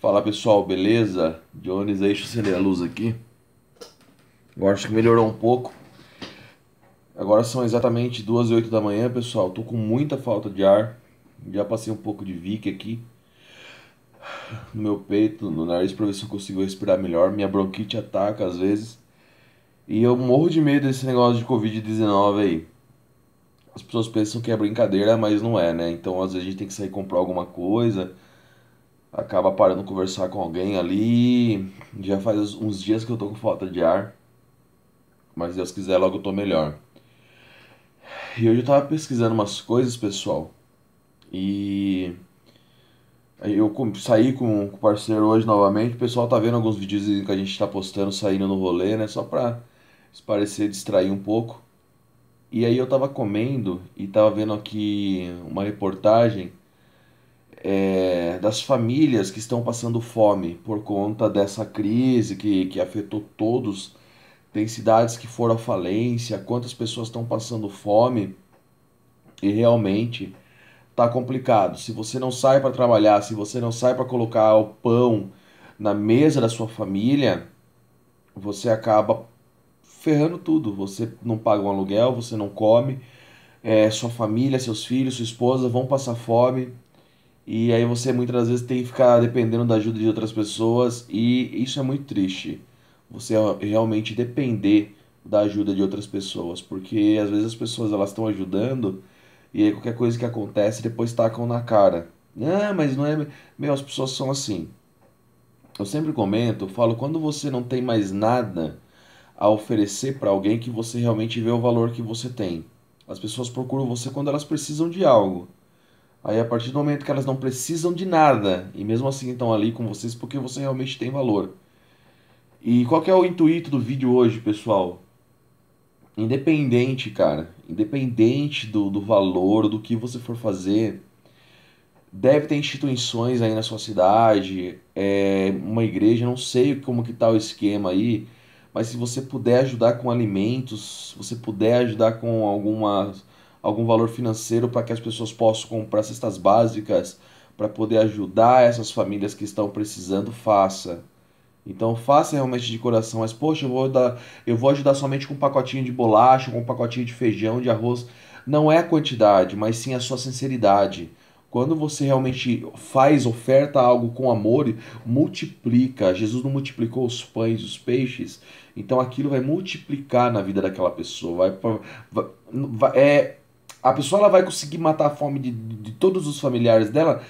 Fala pessoal, beleza? Jones aí, deixa eu acender a luz aqui. Agora acho que melhorou um pouco. Agora são exatamente 2 e oito da manhã, pessoal. Tô com muita falta de ar. Já passei um pouco de Vick aqui. No meu peito, no nariz, pra ver se eu consigo respirar melhor. Minha bronquite ataca às vezes. E eu morro de medo desse negócio de Covid-19 aí. As pessoas pensam que é brincadeira, mas não é, né? Então às vezes a gente tem que sair comprar alguma coisa acaba parando conversar com alguém ali. Já faz uns dias que eu tô com falta de ar. Mas Deus quiser, logo eu tô melhor. E hoje eu tava pesquisando umas coisas, pessoal. E eu saí com o parceiro hoje novamente. O pessoal tá vendo alguns vídeos que a gente tá postando saindo no rolê, né? Só pra se parecer distrair um pouco. E aí eu tava comendo e tava vendo aqui uma reportagem é, das famílias que estão passando fome por conta dessa crise que, que afetou todos. Tem cidades que foram à falência, quantas pessoas estão passando fome e realmente está complicado. Se você não sai para trabalhar, se você não sai para colocar o pão na mesa da sua família, você acaba ferrando tudo. Você não paga um aluguel, você não come, é, sua família, seus filhos, sua esposa vão passar fome e aí você muitas das vezes tem que ficar dependendo da ajuda de outras pessoas e isso é muito triste. Você é realmente depender da ajuda de outras pessoas, porque às vezes as pessoas elas estão ajudando e aí qualquer coisa que acontece depois tacam na cara. Ah, mas não é, meu, as pessoas são assim. Eu sempre comento, falo, quando você não tem mais nada a oferecer para alguém que você realmente vê o valor que você tem. As pessoas procuram você quando elas precisam de algo. Aí a partir do momento que elas não precisam de nada, e mesmo assim estão ali com vocês porque você realmente tem valor. E qual que é o intuito do vídeo hoje, pessoal? Independente, cara, independente do, do valor, do que você for fazer, deve ter instituições aí na sua cidade, é, uma igreja, não sei como que tá o esquema aí, mas se você puder ajudar com alimentos, se você puder ajudar com algumas algum valor financeiro para que as pessoas possam comprar cestas básicas para poder ajudar essas famílias que estão precisando, faça. Então faça realmente de coração, mas poxa, eu vou dar, eu vou ajudar somente com um pacotinho de bolacha, com um pacotinho de feijão, de arroz. Não é a quantidade, mas sim a sua sinceridade. Quando você realmente faz, oferta algo com amor, multiplica. Jesus não multiplicou os pães, os peixes, então aquilo vai multiplicar na vida daquela pessoa. Vai, vai, vai é a pessoa ela vai conseguir matar a fome de, de todos os familiares dela,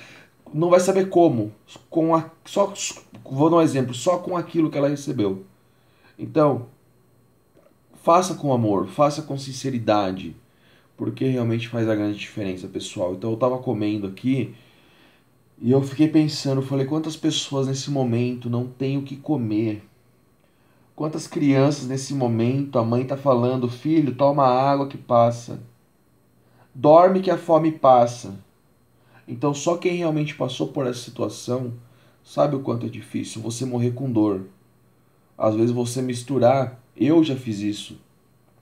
não vai saber como. Com a, só, vou dar um exemplo, só com aquilo que ela recebeu. Então, faça com amor, faça com sinceridade, porque realmente faz a grande diferença, pessoal. Então, eu estava comendo aqui e eu fiquei pensando, falei, quantas pessoas nesse momento não têm o que comer? Quantas crianças nesse momento a mãe está falando, filho, toma água que passa Dorme que a fome passa. Então só quem realmente passou por essa situação sabe o quanto é difícil você morrer com dor. Às vezes você misturar, eu já fiz isso.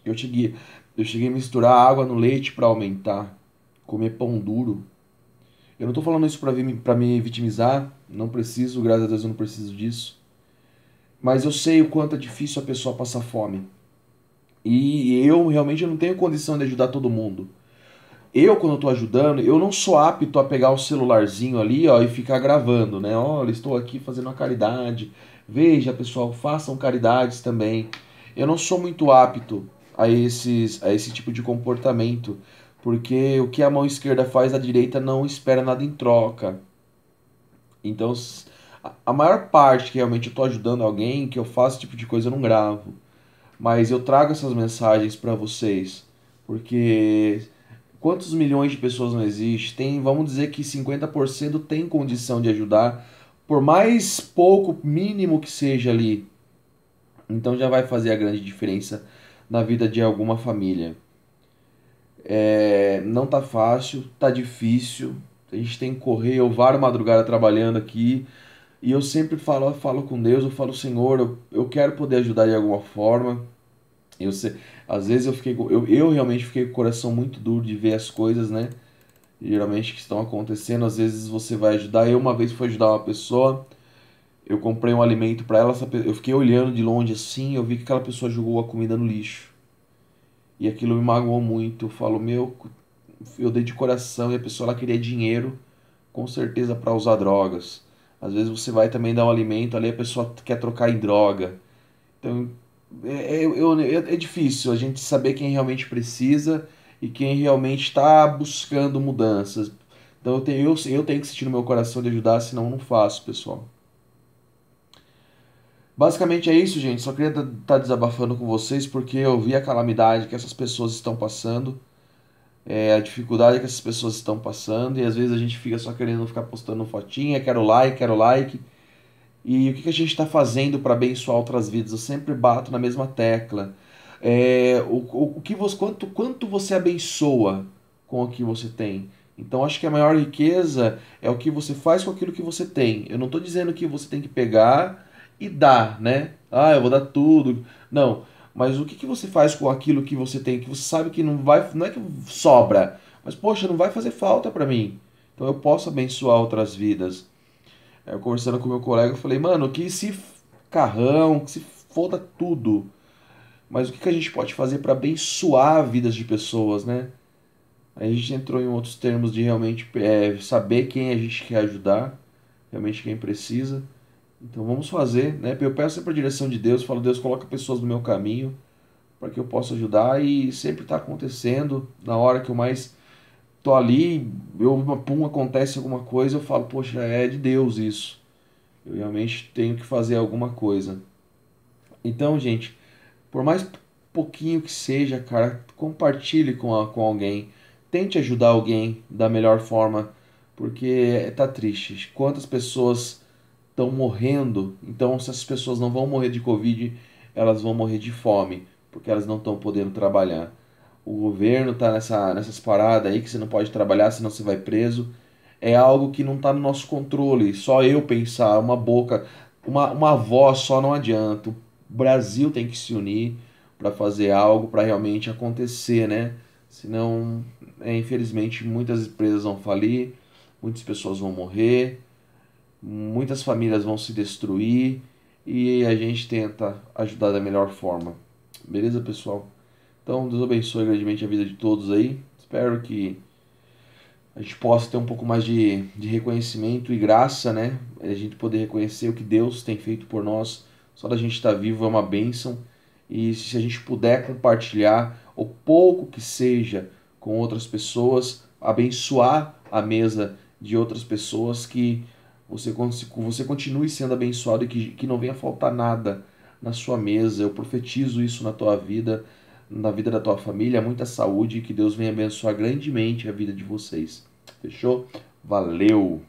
Eu cheguei, eu cheguei a misturar água no leite para aumentar, comer pão duro. Eu não estou falando isso para me vitimizar, não preciso, graças a Deus eu não preciso disso. Mas eu sei o quanto é difícil a pessoa passar fome. E eu realmente não tenho condição de ajudar todo mundo eu, quando estou ajudando, eu não sou apto a pegar o celularzinho ali, ó, e ficar gravando, né? Olha, estou aqui fazendo uma caridade. Veja, pessoal, façam caridades também. Eu não sou muito apto a, esses, a esse tipo de comportamento, porque o que a mão esquerda faz, a direita não espera nada em troca. Então, a maior parte que realmente eu ajudando alguém, que eu faço esse tipo de coisa, eu não gravo. Mas eu trago essas mensagens para vocês, porque Quantos milhões de pessoas não existe? Tem, vamos dizer que 50% tem condição de ajudar, por mais pouco, mínimo que seja ali. Então já vai fazer a grande diferença na vida de alguma família. É, não tá fácil, tá difícil. A gente tem que correr, eu varo madrugada trabalhando aqui. E eu sempre falo, eu ah, falo com Deus, eu falo, Senhor, eu, eu quero poder ajudar de alguma forma eu sei, às vezes eu fiquei eu, eu realmente fiquei com o coração muito duro de ver as coisas, né? Geralmente que estão acontecendo, às vezes você vai ajudar. Eu uma vez fui ajudar uma pessoa, eu comprei um alimento para ela, eu fiquei olhando de longe assim, eu vi que aquela pessoa jogou a comida no lixo. E aquilo me magoou muito. Eu falo, meu, eu dei de coração e a pessoa ela queria dinheiro, com certeza para usar drogas. Às vezes você vai também dar um alimento ali, a pessoa quer trocar em droga. Então, é, é, é, é, difícil a gente saber quem realmente precisa e quem realmente está buscando mudanças. Então eu tenho, eu, eu tenho que sentir no meu coração de ajudar, senão eu não faço, pessoal. Basicamente é isso, gente. Só queria estar tá desabafando com vocês porque eu vi a calamidade que essas pessoas estão passando, é, a dificuldade que essas pessoas estão passando, e às vezes a gente fica só querendo ficar postando fotinha, quero like, quero like. E o que, a gente está fazendo para abençoar outras vidas? Eu sempre bato na mesma tecla. É, o, o, o que você, quanto, quanto você abençoa com o que você tem? Então acho que a maior riqueza é o que você faz com aquilo que você tem. Eu não estou dizendo que você tem que pegar e dar, né? Ah, eu vou dar tudo. Não. Mas o que, que você faz com aquilo que você tem, que você sabe que não vai, não é que sobra, mas poxa, não vai fazer falta para mim. Então eu posso abençoar outras vidas. Aí eu conversando com meu colega, eu falei, mano, que se carrão, que se foda tudo. Mas o que, que a gente pode fazer para abençoar vidas de pessoas, né? Aí a gente entrou em outros termos de realmente é, saber quem a gente quer ajudar, realmente quem precisa. Então vamos fazer, né? Eu peço sempre a direção de Deus, falo, Deus, coloca pessoas no meu caminho para que eu possa ajudar e sempre está acontecendo na hora que eu mais tô ali, eu uma pum, acontece alguma coisa, eu falo, poxa, é de Deus isso. Eu realmente tenho que fazer alguma coisa. Então, gente, por mais pouquinho que seja, cara, compartilhe com, a, com alguém. Tente ajudar alguém da melhor forma, porque tá triste. Quantas pessoas estão morrendo? Então, se as pessoas não vão morrer de Covid, elas vão morrer de fome, porque elas não estão podendo trabalhar o governo tá nessa, nessas paradas aí que você não pode trabalhar, senão você vai preso. É algo que não está no nosso controle. Só eu pensar, uma boca, uma, uma voz só não adianta. O Brasil tem que se unir para fazer algo para realmente acontecer, né? Senão, é, infelizmente, muitas empresas vão falir, muitas pessoas vão morrer, muitas famílias vão se destruir e a gente tenta ajudar da melhor forma. Beleza, pessoal? Então, Deus abençoe grandemente a vida de todos aí. Espero que a gente possa ter um pouco mais de, de reconhecimento e graça, né? A gente poder reconhecer o que Deus tem feito por nós. Só da gente estar vivo é uma bênção. E se a gente puder compartilhar o pouco que seja com outras pessoas, abençoar a mesa de outras pessoas, que você, você continue sendo abençoado e que, que não venha faltar nada na sua mesa. Eu profetizo isso na tua vida na vida da tua família, muita saúde e que Deus venha abençoar grandemente a vida de vocês. Fechou? Valeu!